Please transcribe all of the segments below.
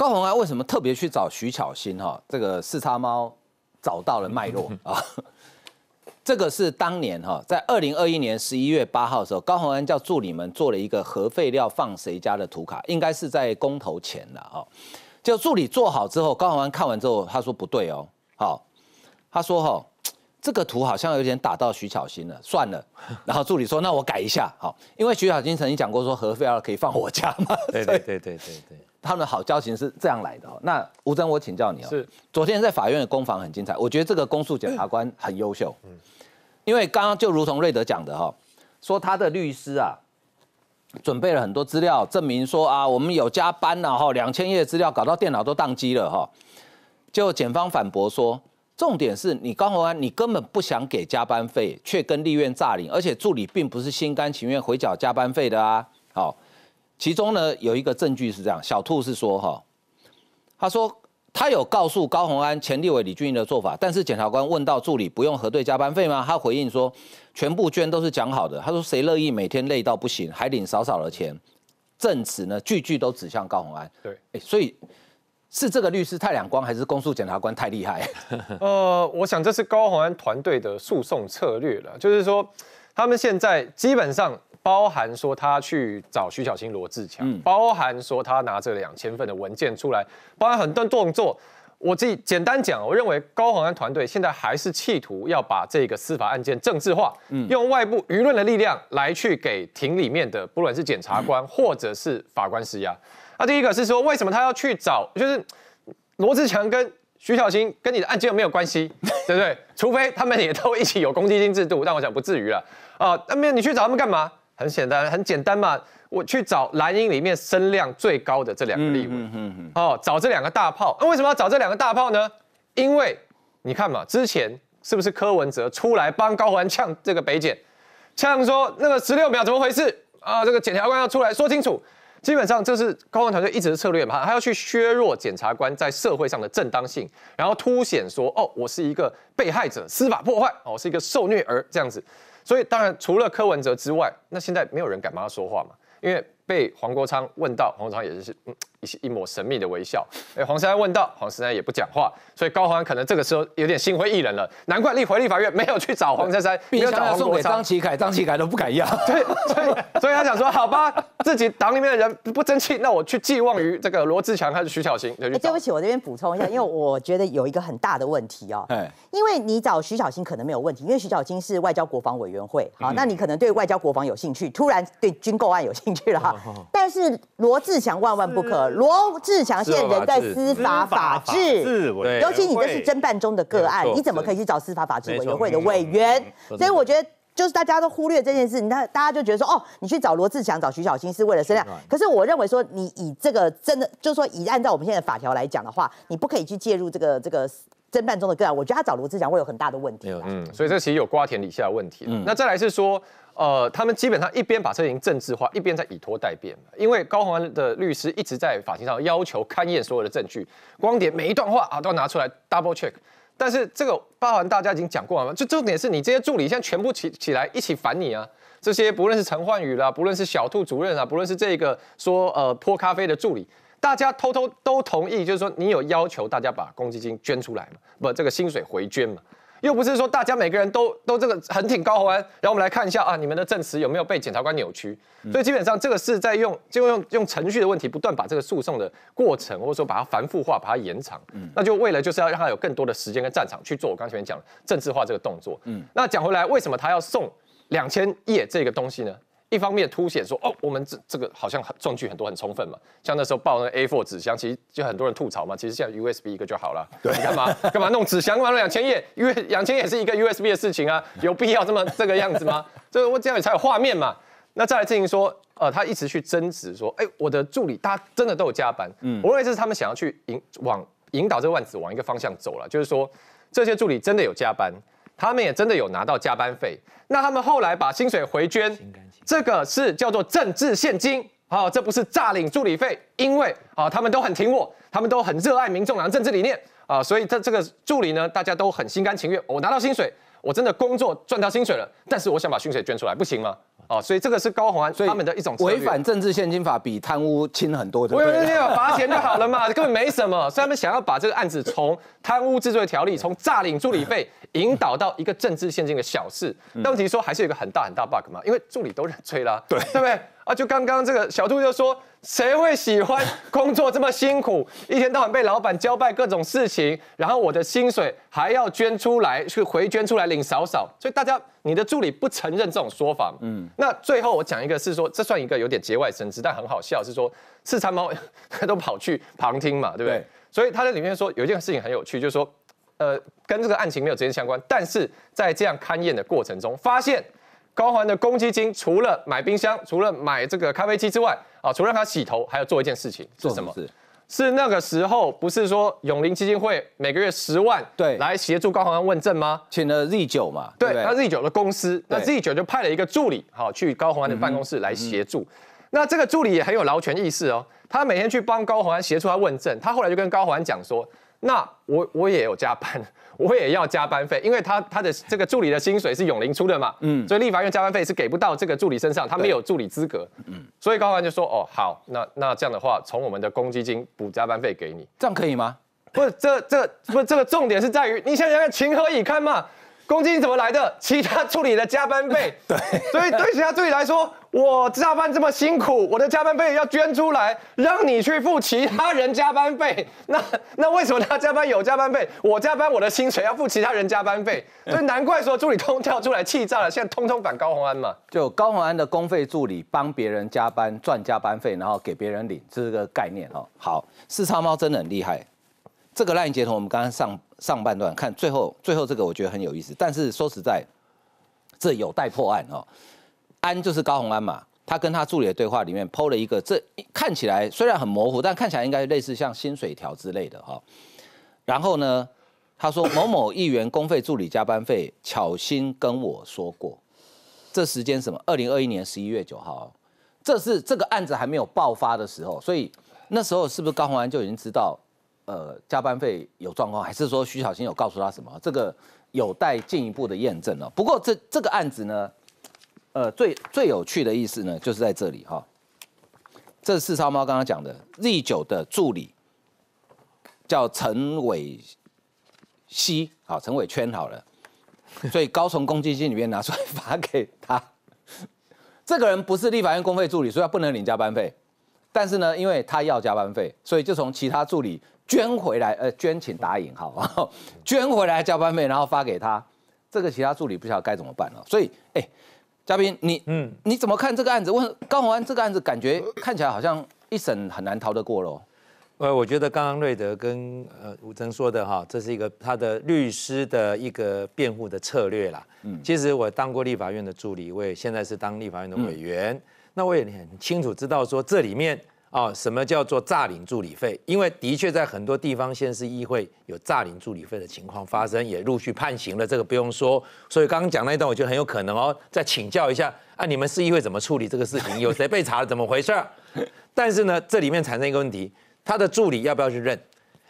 高红安为什么特别去找徐巧芯？哈，这个四叉猫找到了脉络 啊。这个是当年哈，在二零二一年十一月八号的时候，高红安叫助理们做了一个核废料放谁家的图卡，应该是在公投前了就助理做好之后，高红安看完之后，他说不对哦，好，他说哈，这个图好像有点打到徐巧芯了，算了。然后助理说，那我改一下，好，因为徐巧芯曾经讲过说核废料可以放我家嘛，对对对对对对。他们好交情是这样来的。那吴征，我请教你啊，是昨天在法院的攻防很精彩，我觉得这个公诉检察官很优秀。嗯，因为刚刚就如同瑞德讲的哈，说他的律师啊，准备了很多资料证明说啊，我们有加班然后两千页资料搞到电脑都宕机了哈。就检方反驳说，重点是你刚说完你根本不想给加班费，却跟立院诈领，而且助理并不是心甘情愿回缴加班费的啊。好。其中呢，有一个证据是这样，小兔是说哈，他说他有告诉高洪安、前立委李俊英的做法，但是检察官问到助理不用核对加班费吗？他回应说全部捐都是讲好的。他说谁乐意每天累到不行还领少少的钱？证词呢句句都指向高洪安。对，所以是这个律师太两光，还是公诉检察官太厉害？呃，我想这是高洪安团队的诉讼策略了，就是说他们现在基本上。包含说他去找徐小青、罗志强，包含说他拿着两千份的文件出来，包含很多动作。我自己简单讲，我认为高宏安团队现在还是企图要把这个司法案件政治化，用外部舆论的力量来去给庭里面的，不论是检察官或者是法官施压。那第一个是说，为什么他要去找？就是罗志强跟徐小青跟你的案件没有关系，对不对？除非他们也都一起有公积金制度，但我想不至于了啊。那么你去找他们干嘛？很简单，很简单嘛！我去找蓝鹰里面声量最高的这两个立委，哦，找这两个大炮。那为什么要找这两个大炮呢？因为你看嘛，之前是不是柯文哲出来帮高宏安呛这个北检，呛说那个十六秒怎么回事啊？这个检察官要出来说清楚。基本上这是高宏团队一直的策略嘛，他要去削弱检察官在社会上的正当性，然后凸显说哦，我是一个被害者，司法破坏，我是一个受虐儿这样子。所以当然，除了柯文哲之外，那现在没有人敢帮他说话嘛，因为被黄国昌问到，黄国昌也是，嗯。一些一抹神秘的微笑。哎，黄珊珊问到，黄珊珊也不讲话，所以高欢安可能这个时候有点心灰意冷了。难怪立回立法院没有去找黄珊珊，没有找送给张启凯，张启凯都不敢要。对，所以所以他想说，好吧，自己党里面的人不争气，那我去寄望于这个罗志强还是徐小新。哎，对不起，我这边补充一下，因为我觉得有一个很大的问题哦。哎，因为你找徐小新可能没有问题，因为徐小清是外交国防委员会，好，那你可能对外交国防有兴趣，突然对军购案有兴趣了哈。但是罗志强万万不可。罗志祥现在人在司法法制，尤其你这是侦办中的个案，你怎么可以去找司法法制委员会的委员？所以我觉得就是大家都忽略这件事，那大家就觉得说，哦，你去找罗志祥、找徐小青，是为了这量。可是我认为说，你以这个真的，就是说以按照我们现在法条来讲的话，你不可以去介入这个这个侦办中的个案。我觉得他找罗志祥会有很大的问题。嗯，所以这其实有瓜田李下的问题。嗯，那再来是说。呃，他们基本上一边把事型政治化，一边在以拖代变。因为高宏安的律师一直在法庭上要求勘验所有的证据，光碟每一段话啊都要拿出来 double check。但是这个，包含大家已经讲过了嘛，就重点是你这些助理现在全部起起来一起烦你啊！这些不论是陈焕宇啦，不论是小兔主任啊，不论是这个说呃泼咖啡的助理，大家偷偷都同意，就是说你有要求大家把公积金捐出来嘛？不，这个薪水回捐嘛？又不是说大家每个人都都这个很挺高宏安，然后我们来看一下啊，你们的证词有没有被检察官扭曲？所以基本上这个是在用就用用程序的问题不断把这个诉讼的过程或者说把它繁复化、把它延长，那就为了就是要让他有更多的时间跟战场去做我刚前面讲政治化这个动作。嗯，那讲回来，为什么他要送两千页这个东西呢？一方面凸显说，哦，我们这这个好像证据很多很充分嘛，像那时候报那个 A4 纸箱，其实就很多人吐槽嘛，其实像 USB 一个就好了，你干嘛干嘛弄纸箱，弄了两千页，因为两千页是一个 USB 的事情啊，有必要这么这个样子吗？这个我这样才有画面嘛。那再来进行说，呃，他一直去争执说，哎，我的助理，大家真的都有加班，我认为这是他们想要去引往引导这个万子往一个方向走了，就是说这些助理真的有加班。他们也真的有拿到加班费，那他们后来把薪水回捐，这个是叫做政治献金，好，这不是诈领助理费，因为啊，他们都很挺我，他们都很热爱民众党政治理念啊，所以这这个助理呢，大家都很心甘情愿，我拿到薪水，我真的工作赚到薪水了，但是我想把薪水捐出来，不行吗？哦，所以这个是高宏安他们的一种违反政治献金法比贪污轻很多的。违反政有罚钱就好了嘛，根本没什么。所以他们想要把这个案子从贪污制作条例，从诈领助理费引导到一个政治献金的小事，但问题说还是有一个很大很大 bug 嘛，因为助理都是很催啦，对，对不对？啊，就刚刚这个小兔就说，谁会喜欢工作这么辛苦，一天到晚被老板交代各种事情，然后我的薪水还要捐出来去回捐出来领少少。所以大家，你的助理不承认这种说法，嗯。那最后我讲一个是说，这算一个有点节外生枝，但很好笑是说，四参猫他 都跑去旁听嘛，对不对？所以他在里面说有一件事情很有趣，就是说，呃，跟这个案情没有直接相关，但是在这样勘验的过程中发现。高环的公积金除了买冰箱，除了买这个咖啡机之外，啊，除了他洗头，还要做一件事情，是什么？是是那个时候，不是说永林基金会每个月十万对来协助高环安问政吗？请了 Z 九嘛，对，那 Z 九的公司，那 Z 九就派了一个助理，好去高环安的办公室来协助。那这个助理也很有劳权意识哦，他每天去帮高环安协助他问政，他后来就跟高环安讲说。那我我也有加班，我也要加班费，因为他他的这个助理的薪水是永林出的嘛，嗯，所以立法院加班费是给不到这个助理身上，他没有助理资格，嗯，所以高官就说，哦好，那那这样的话，从我们的公积金补加班费给你，这样可以吗？不，是，这这不是这个重点是在于，你想想看，情何以堪嘛。公资金怎么来的？其他助理的加班费。对。所以对其他助理来说，我加班这么辛苦，我的加班费要捐出来，让你去付其他人加班费。那那为什么他加班有加班费，我加班我的薪水要付其他人加班费？所以难怪说助理通跳出来气炸了，现在通通反高洪安嘛。就高洪安的公费助理帮别人加班赚加班费，然后给别人领，这是个概念哦。好，四叉猫真的很厉害。这个烂截图我们刚刚上。上半段看最后最后这个我觉得很有意思，但是说实在，这有待破案哦。安就是高洪安嘛，他跟他助理的对话里面剖了一个，这看起来虽然很模糊，但看起来应该类似像薪水条之类的哈。然后呢，他说某某议员公费助理加班费，巧心跟我说过，这时间什么？二零二一年十一月九号，这是这个案子还没有爆发的时候，所以那时候是不是高洪安就已经知道？呃，加班费有状况，还是说徐小新有告诉他什么？这个有待进一步的验证哦。不过这这个案子呢，呃，最最有趣的意思呢，就是在这里哈。这是四超猫刚刚讲的，Z 九的助理叫陈伟希，好，陈伟圈好了，所以高从公积金里面拿出来发给他。这个人不是立法院公费助理，所以他不能领加班费。但是呢，因为他要加班费，所以就从其他助理。捐回来，呃，捐请打引号，捐回来交班费，然后发给他，这个其他助理不晓得该怎么办了。所以，哎，嘉宾，你，嗯，你怎么看这个案子？问高鸿安这个案子，感觉看起来好像一审很难逃得过喽。呃，我觉得刚刚瑞德跟呃吴征说的哈，这是一个他的律师的一个辩护的策略啦。嗯，其实我当过立法院的助理，我也现在是当立法院的委员，那我也很清楚知道说这里面。啊，什么叫做诈领助理费？因为的确在很多地方，县市议会有诈领助理费的情况发生，也陆续判刑了。这个不用说，所以刚刚讲那一段，我觉得很有可能哦。再请教一下，啊，你们市议会怎么处理这个事情？有谁被查？了？怎么回事？但是呢，这里面产生一个问题，他的助理要不要去认？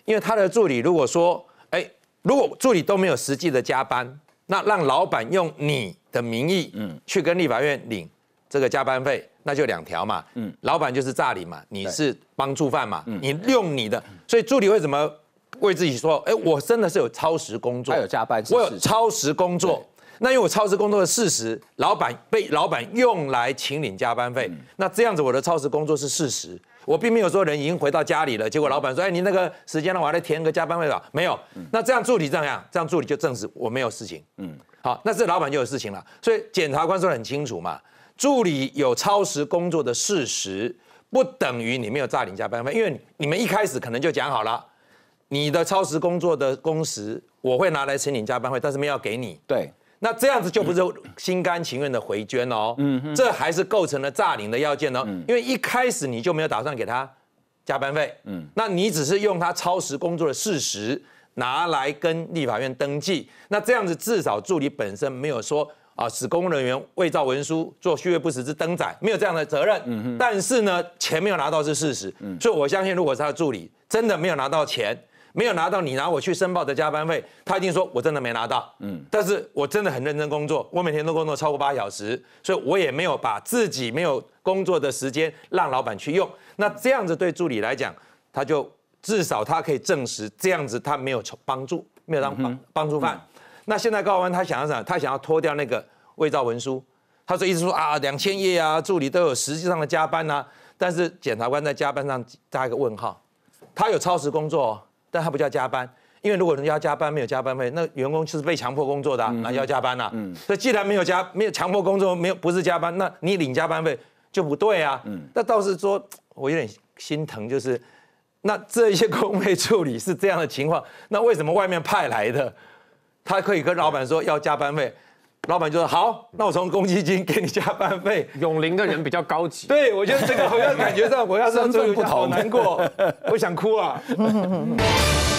因为他的助理如果说，哎，如果助理都没有实际的加班，那让老板用你的名义，嗯，去跟立法院领。这个加班费那就两条嘛，嗯，老板就是诈领嘛，你是帮助犯嘛，你用你的，所以助理会怎么为自己说？哎，我真的是有超时工作，有加班，我有超时工作，那因为我超时工作的事实，老板被老板用来请领加班费，那这样子我的超时工作是事实，我并没有说人已经回到家里了，结果老板说，哎，你那个时间呢，我在填个加班费吧，没有，那这样助理这样这样助理就证实我没有事情，嗯，好，那这老板就有事情了，所以检察官说的很清楚嘛。助理有超时工作的事实，不等于你没有诈领加班费，因为你们一开始可能就讲好了，你的超时工作的工时，我会拿来申请加班费，但是没有给你。对，那这样子就不是心甘情愿的回捐哦，嗯，这还是构成了诈领的要件哦，因为一开始你就没有打算给他加班费，嗯，那你只是用他超时工作的事实拿来跟立法院登记，那这样子至少助理本身没有说。啊！使公务人员伪造文书做虚伪不实之登载，没有这样的责任。嗯但是呢，钱没有拿到是事实。嗯。所以，我相信，如果他的助理真的没有拿到钱，没有拿到你拿我去申报的加班费，他已定说我真的没拿到。嗯。但是我真的很认真工作，我每天都工作超过八小时，所以我也没有把自己没有工作的时间让老板去用。那这样子对助理来讲，他就至少他可以证实这样子他没有帮助，没有当帮帮助犯。那现在高官他想要什么？他想要脱掉那个伪造文书。他说意思说啊，两千页啊，助理都有实际上的加班呐。但是检察官在加班上加一个问号，他有超时工作，但他不叫加班，因为如果人家加班没有加班费，那员工就是被强迫工作的，那要加班呐。嗯。所以既然没有加，没有强迫工作，没有不是加班，那你领加班费就不对啊。嗯。那倒是说，我有点心疼，就是那这些工费助理是这样的情况，那为什么外面派来的？他可以跟老板说要加班费，老板就说好，那我从公积金给你加班费。永林的人比较高级，对我觉得这个好像感觉上我要 让做有好难过，我想哭啊。